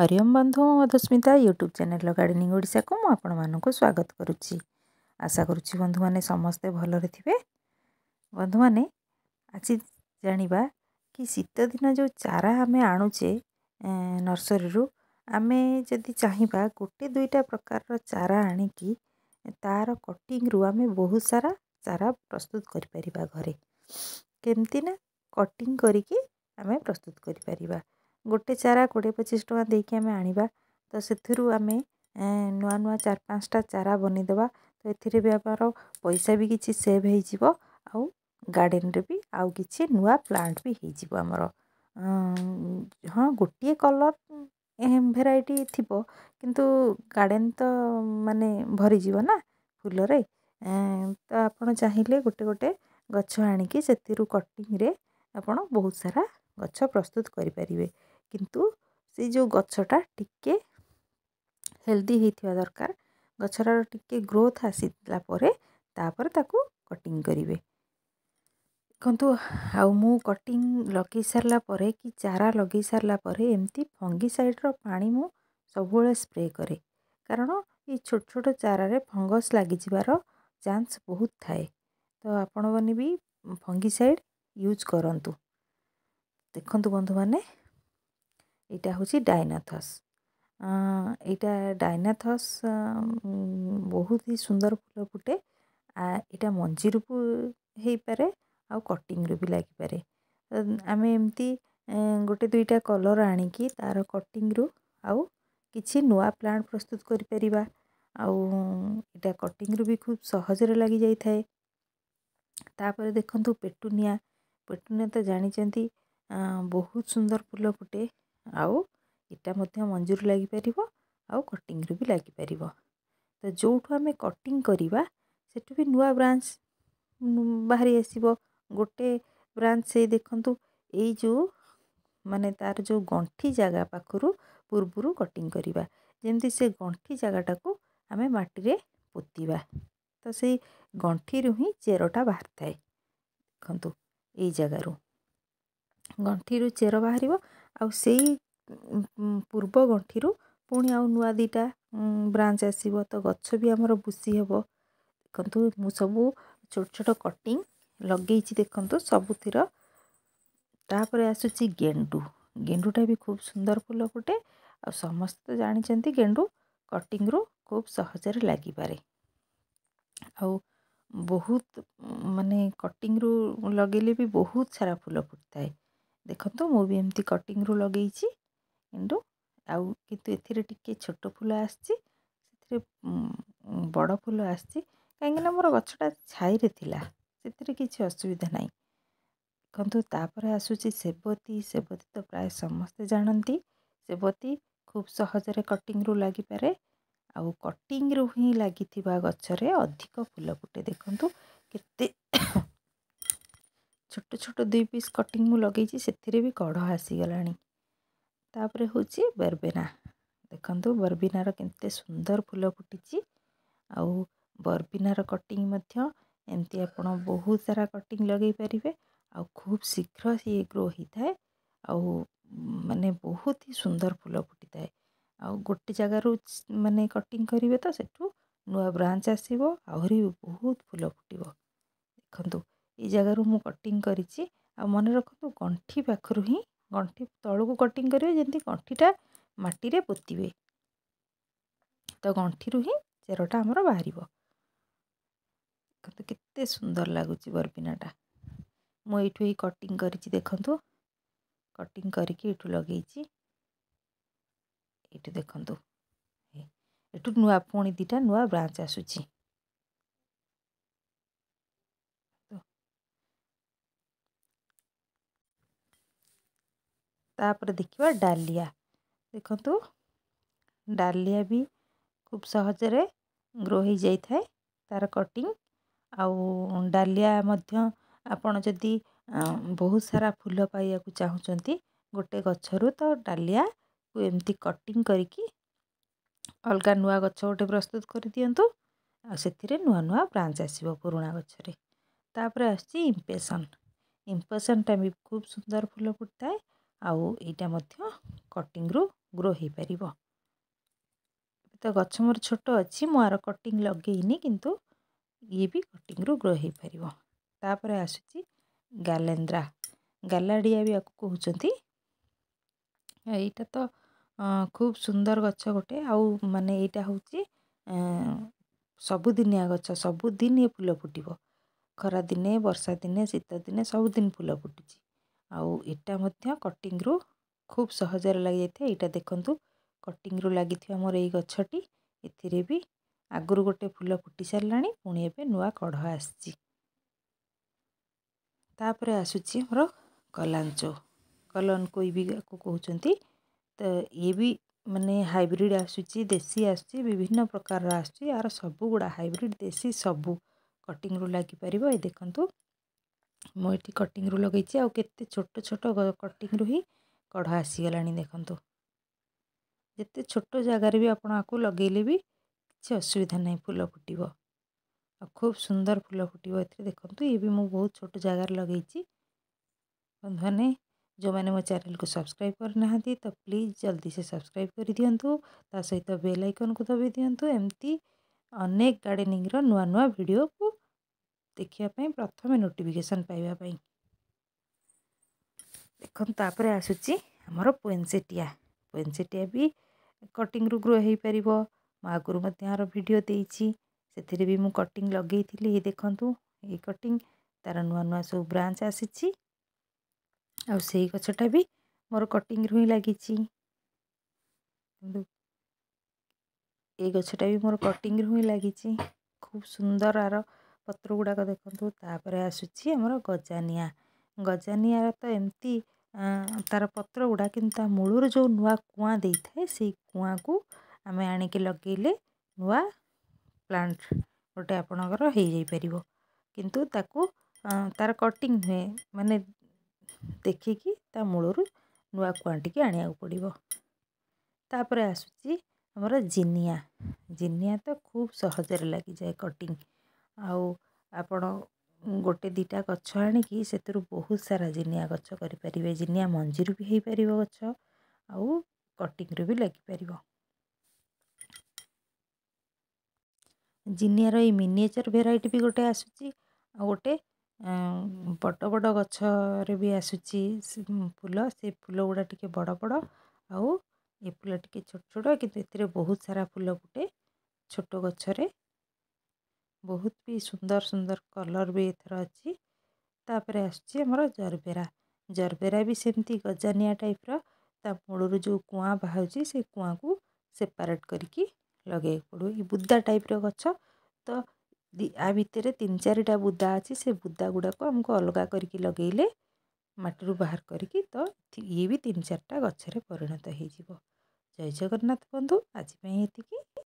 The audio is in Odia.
ହରିଓମ୍ ବନ୍ଧୁ ମୁଁ ମଧୁସ୍ମିତା ୟୁଟ୍ୟୁବ୍ ଚ୍ୟାନେଲ୍ ଗାର୍ଡ଼େନିଂ ଓଡ଼ିଶାକୁ ମୁଁ ଆପଣମାନଙ୍କୁ ସ୍ୱାଗତ କରୁଛି ଆଶା କରୁଛି ବନ୍ଧୁମାନେ ସମସ୍ତେ ଭଲରେ ଥିବେ ବନ୍ଧୁମାନେ ଆଜି ଜାଣିବା କି ଶୀତଦିନ ଯେଉଁ ଚାରା ଆମେ ଆଣୁଛେ ନର୍ସରୀରୁ ଆମେ ଯଦି ଚାହିଁବା ଗୋଟେ ଦୁଇଟା ପ୍ରକାରର ଚାରା ଆଣିକି ତା'ର କଟିଂରୁ ଆମେ ବହୁତ ସାରା ଚାରା ପ୍ରସ୍ତୁତ କରିପାରିବା ଘରେ କେମିତି ନା କଟିଂ କରିକି ଆମେ ପ୍ରସ୍ତୁତ କରିପାରିବା ଗୋଟେ ଚାରା କୋଡ଼ିଏ ପଚିଶ ଟଙ୍କା ଦେଇକି ଆମେ ଆଣିବା ତ ସେଥିରୁ ଆମେ ନୂଆ ନୂଆ ଚାରି ପାଞ୍ଚଟା ଚାରା ବନାଇଦେବା ତ ଏଥିରେ ବି ଆମର ପଇସା ବି କିଛି ସେଭ୍ ହେଇଯିବ ଆଉ ଗାର୍ଡ଼େନ୍ରେ ବି ଆଉ କିଛି ନୂଆ ପ୍ଲାଣ୍ଟ ବି ହେଇଯିବ ଆମର ହଁ ଗୋଟିଏ କଲର୍ ଭେରାଇଟି ଥିବ କିନ୍ତୁ ଗାର୍ଡ଼େନ୍ ତ ମାନେ ଭରିଯିବ ନା ଫୁଲରେ ତ ଆପଣ ଚାହିଁଲେ ଗୋଟେ ଗୋଟେ ଗଛ ଆଣିକି ସେଥିରୁ କଟିଂରେ ଆପଣ ବହୁତ ସାରା ଗଛ ପ୍ରସ୍ତୁତ କରିପାରିବେ କିନ୍ତୁ ସେ ଯେଉଁ ଗଛଟା ଟିକେ ହେଲ୍ଦି ହେଇଥିବା ଦରକାର ଗଛର ଟିକେ ଗ୍ରୋଥ୍ ଆସିଲା ପରେ ତାପରେ ତାକୁ କଟିଂ କରିବେ ଦେଖନ୍ତୁ ଆଉ ମୁଁ କଟିଂ ଲଗାଇ ସାରିଲା ପରେ କି ଚାରା ଲଗାଇ ସାରିଲା ପରେ ଏମିତି ଫଙ୍ଗିସାଇଡ଼୍ର ପାଣି ମୁଁ ସବୁବେଳେ ସ୍ପ୍ରେ କରେ କାରଣ ଏଇ ଛୋଟ ଛୋଟ ଚାରାରେ ଫଙ୍ଗସ୍ ଲାଗିଯିବାର ଚାନ୍ସ ବହୁତ ଥାଏ ତ ଆପଣମାନେ ବି ଫଙ୍ଗିସାଇଡ଼୍ ୟୁଜ୍ କରନ୍ତୁ ଦେଖନ୍ତୁ ବନ୍ଧୁମାନେ ଏଇଟା ହେଉଛି ଡାଇନାଥସ୍ ଏଇଟା ଡାଇନାଥସ୍ ବହୁତ ହି ସୁନ୍ଦର ଫୁଲ ଫୁଟେ ଏଇଟା ମଞ୍ଜିରୁ ହେଇପାରେ ଆଉ କଟିଂରୁ ବି ଲାଗିପାରେ ଆମେ ଏମିତି ଗୋଟେ ଦୁଇଟା କଲର୍ ଆଣିକି ତା'ର କଟିଂରୁ ଆଉ କିଛି ନୂଆ ପ୍ଲାଣ୍ଟ ପ୍ରସ୍ତୁତ କରିପାରିବା ଆଉ ଏଇଟା କଟିଂରୁ ବି ଖୁବ୍ ସହଜରେ ଲାଗିଯାଇଥାଏ ତା'ପରେ ଦେଖନ୍ତୁ ପେଟୁନିଆ ପେଟୁନିଆ ତ ଜାଣିଛନ୍ତି ବହୁତ ସୁନ୍ଦର ଫୁଲ ଫୁଟେ ଆଉ ଏଇଟା ମଧ୍ୟ ମଞ୍ଜିରୁ ଲାଗିପାରିବ ଆଉ କଟିଂରୁ ବି ଲାଗିପାରିବ ତ ଯେଉଁଠୁ ଆମେ କଟିଂ କରିବା ସେଠୁ ବି ନୂଆ ବ୍ରାଞ୍ଚ ବାହାରି ଆସିବ ଗୋଟେ ବ୍ରାଞ୍ଚ ସେଇ ଦେଖନ୍ତୁ ଏଇ ଯେଉଁ ମାନେ ତା'ର ଯେଉଁ ଗଣ୍ଠି ଜାଗା ପାଖରୁ ପୂର୍ବରୁ କଟିଂ କରିବା ଯେମିତି ସେ ଗଣ୍ଠି ଜାଗାଟାକୁ ଆମେ ମାଟିରେ ପୋତିବା ତ ସେଇ ଗଣ୍ଠିରୁ ହିଁ ଚେରଟା ବାହାରିଥାଏ ଦେଖନ୍ତୁ ଏଇ ଜାଗାରୁ ଗଣ୍ଠିରୁ ଚେର ବାହାରିବ ଆଉ ସେଇ ପୂର୍ବ ଗଣ୍ଠିରୁ ପୁଣି ଆଉ ନୂଆ ଦୁଇଟା ବ୍ରାଞ୍ଚ ଆସିବ ତ ଗଛ ବି ଆମର ବୁସି ହେବ ଦେଖନ୍ତୁ ମୁଁ ସବୁ ଛୋଟ ଛୋଟ କଟିଂ ଲଗେଇଛି ଦେଖନ୍ତୁ ସବୁଥିର ତାପରେ ଆସୁଛି ଗେଣ୍ଡୁ ଗେଣ୍ଡୁଟା ବି ଖୁବ୍ ସୁନ୍ଦର ଫୁଲ ଫୁଟେ ଆଉ ସମସ୍ତେ ଜାଣିଛନ୍ତି ଗେଣ୍ଡୁ କଟିଂରୁ ଖୁବ୍ ସହଜରେ ଲାଗିପାରେ ଆଉ ବହୁତ ମାନେ କଟିଂରୁ ଲଗେଇଲେ ବି ବହୁତ ସାରା ଫୁଲ ଫୁଟିଥାଏ ଦେଖନ୍ତୁ ମୁଁ ବି ଏମିତି କଟିଙ୍ଗରୁ ଲଗେଇଛି କିନ୍ତୁ ଆଉ କିନ୍ତୁ ଏଥିରେ ଟିକେ ଛୋଟ ଫୁଲ ଆସିଛି ସେଥିରେ ବଡ଼ ଫୁଲ ଆସିଛି କାହିଁକିନା ମୋର ଗଛଟା ଛାଇରେ ଥିଲା ସେଥିରେ କିଛି ଅସୁବିଧା ନାହିଁ ଦେଖନ୍ତୁ ତାପରେ ଆସୁଛି ସେବତୀ ସେବତୀ ତ ପ୍ରାୟ ସମସ୍ତେ ଜାଣନ୍ତି ସେବତୀ ଖୁବ୍ ସହଜରେ କଟିଙ୍ଗରୁ ଲାଗିପାରେ ଆଉ କଟିଙ୍ଗରୁ ହିଁ ଲାଗିଥିବା ଗଛରେ ଅଧିକ ଫୁଲ ଫୁଟେ ଦେଖନ୍ତୁ କେତେ छोट छोट दुई पीस कटिंग मुझे से भी कढ़ आसीगला हूँ बरबेना देखु बरबिनार के सुंदर फुल फुटी आउ बरबिनार कटिंग एमती आप बहुत सारा कटिंग लगे पारे आ खूब शीघ्र सी ग्रो होता है आउ मान बहुत ही सुंदर फुल फुटी थाए आ गोटे जगार मानने कटिंग करेंगे तो सेठ नुआ ब्रांच आसो आहुरी बहुत फूल फुटब देखता ଏଇ ଜାଗାରୁ ମୁଁ କଟିଂ କରିଛି ଆଉ ମନେ ରଖନ୍ତୁ ଗଣ୍ଠି ପାଖରୁ ହିଁ ଗଣ୍ଠି ତଳକୁ କଟିଂ କରିବେ ଯେମିତି ଗଣ୍ଠିଟା ମାଟିରେ ପୋତିବେ ତ ଗଣ୍ଠିରୁ ହିଁ ଚେରଟା ଆମର ବାହାରିବ ଦେଖନ୍ତୁ କେତେ ସୁନ୍ଦର ଲାଗୁଛି ବର୍ବିନାଟା ମୁଁ ଏଇଠୁ ଏଇ କଟିଂ କରିଛି ଦେଖନ୍ତୁ କଟିଂ କରିକି ଏଇଠୁ ଲଗେଇଛି ଏଇଠୁ ଦେଖନ୍ତୁ ଏଠୁ ନୂଆ ପୁଣି ଦୁଇଟା ନୂଆ ବ୍ରାଞ୍ଚ ଆସୁଛି तापर देखा डालिया देखु डालिया भी खूब सहज ग्रो हो जाए तार कटिंग डालिया आपण जदि बहुत सारा फूल पाइबा चाहूंट गोटे गचर तो डालिया को एमती कटिंग करी अलग नुआ गोटे प्रस्तुत कर दिंतु से नुआ नुआ ब्रांच आसणा गचरे तापर आसपेसन इम्पेसन टाइम खूब सुंदर फूल फुटता है ଆଉ ଏଇଟା ମଧ୍ୟ କଟିଙ୍ଗରୁ ଗ୍ରୋ ହେଇପାରିବ ତ ଗଛ ମୋର ଛୋଟ ଅଛି ମୁଁ ଆର କଟିଂ ଲଗେଇନି କିନ୍ତୁ ଇଏ ବି କଟିଙ୍ଗରୁ ଗ୍ରୋ ହେଇପାରିବ ତାପରେ ଆସୁଛି ଗାଲେନ୍ଦ୍ରା ଗାଲାଡ଼ିଆ ବି ଆକୁ କହୁଛନ୍ତି ଏଇଟା ତ ଖୁବ୍ ସୁନ୍ଦର ଗଛ ଗୋଟେ ଆଉ ମାନେ ଏଇଟା ହେଉଛି ସବୁଦିନିଆ ଗଛ ସବୁଦିନ ଏ ଫୁଲ ଫୁଟିବ ଖରାଦିନେ ବର୍ଷା ବର୍ଷାଦିନେ ଶୀତଦିନେ ସବୁଦିନ ଫୁଲ ଫୁଟୁଛି ଆଉ ଏଇଟା ମଧ୍ୟ କଟିଙ୍ଗରୁ ଖୁବ୍ ସହଜରେ ଲାଗିଯାଇଥାଏ ଏଇଟା ଦେଖନ୍ତୁ କଟିଙ୍ଗରୁ ଲାଗିଥିବା ମୋର ଏଇ ଗଛଟି ଏଥିରେ ବି ଆଗରୁ ଗୋଟେ ଫୁଲ ଫୁଟି ସାରିଲାଣି ପୁଣି ଏବେ ନୂଆ କଢ଼ ଆସିଛି ତାପରେ ଆସୁଛି ଆମର କଲାଞ୍ଚ କଲନ୍ କୋଇବିକୁ କହୁଛନ୍ତି ତ ଇଏ ବି ମାନେ ହାଇବ୍ରିଡ଼ ଆସୁଛି ଦେଶୀ ଆସୁଛି ବିଭିନ୍ନ ପ୍ରକାରର ଆସୁଛି ଆର ସବୁଗୁଡ଼ା ହାଇବ୍ରିଡ଼ ଦେଶୀ ସବୁ କଟିଙ୍ଗରୁ ଲାଗିପାରିବ ଏ ଦେଖନ୍ତୁ मुझे कटिंग रु लगे आत छोट छोट कटिंग रु ही कढ़ आसीगला देखु जिते छोट जगार भी आप लगे भी किसी असुविधा ना फुल फुट खूब सुंदर फुल फुट देखु ये भी मुझे बहुत छोट जगार लगे बंधुने जो मैंने मो चेल को सब्सक्राइब करना तो प्लीज जल्दी से सब्सक्राइब कर दिंतु ता सहित बेल आइकन को दबाई दिंतु एमती अनेक गार्डेनिंग नुआ नुआ भिड को देखाप प्रथमे नोटिफिकेसन पाव त आसुची हमरो पोइन्सेटिया पोइन्ट सेटिया कटिंग रु ग्रो हु म आगरू भिडियो म कट लगै कटिंग तार नुआ नुआ सब ब्रान्च आसि आउछावि म गछटा हिँड मोर कटिंग रुई हिँड खूब सुंदर आरो ପତ୍ର ଗୁଡ଼ାକ ଦେଖନ୍ତୁ ତାପରେ ଆସୁଛି ଆମର ଗଜାନିଆ ଗଜାନିଆର ତ ଏମିତି ତାର ପତ୍ର ଗୁଡ଼ା କିନ୍ତୁ ତା ମୂଳରୁ ଯେଉଁ ନୂଆ କୁଆଁ ଦେଇଥାଏ ସେଇ କୁଆଁକୁ ଆମେ ଆଣିକି ଲଗେଇଲେ ନୂଆ ପ୍ଲାଣ୍ଟ ଗୋଟେ ଆପଣଙ୍କର ହେଇଯାଇପାରିବ କିନ୍ତୁ ତାକୁ ତାର କଟିଂ ହୁଏ ମାନେ ଦେଖିକି ତା ମୂଳରୁ ନୂଆ କୁଆଁଟିକି ଆଣିବାକୁ ପଡ଼ିବ ତାପରେ ଆସୁଛି ଆମର ଜିନିଆ ଜିନିଆ ତ ଖୁବ୍ ସହଜରେ ଲାଗିଯାଏ କଟିଂ ଆଉ ଆପଣ ଗୋଟେ ଦୁଇଟା ଗଛ ଆଣିକି ସେଥିରୁ ବହୁତ ସାରା ଜିନିଆ ଗଛ କରିପାରିବେ ଜିନିଆ ମଞ୍ଜିରୁ ବି ହେଇପାରିବ ଗଛ ଆଉ କଟିଙ୍ଗରୁ ବି ଲାଗିପାରିବ ଜିନିଆର ଏଇ ମିନିଏଚର୍ ଭେରାଇଟି ବି ଗୋଟେ ଆସୁଛି ଆଉ ଗୋଟେ ବଡ଼ ବଡ଼ ଗଛରେ ବି ଆସୁଛି ଫୁଲ ସେ ଫୁଲ ଗୁଡ଼ା ଟିକେ ବଡ଼ ବଡ଼ ଆଉ ଏ ଫୁଲ ଟିକେ ଛୋଟ ଛୋଟ କିନ୍ତୁ ଏଥିରେ ବହୁତ ସାରା ଫୁଲ ଫୁଟେ ଛୋଟ ଗଛରେ बहुत भी सुंदर सुंदर कलर भी एथर अच्छी तापर आसमर जरबेरा जरबेरा भी सेमती गजानिया टाइप रूर जो कुआ बाहर से कुआ को सेपरेट करके लगे पड़ो बुदा टाइप रच तो या भितर तीन चार बुदा अच्छे से बुदा गुड़ाक आमको अलग करके लगे मटर बाहर कर तो ये भी तीन चार गचरे हो जय जगन्नाथ बंधु आजपाई ये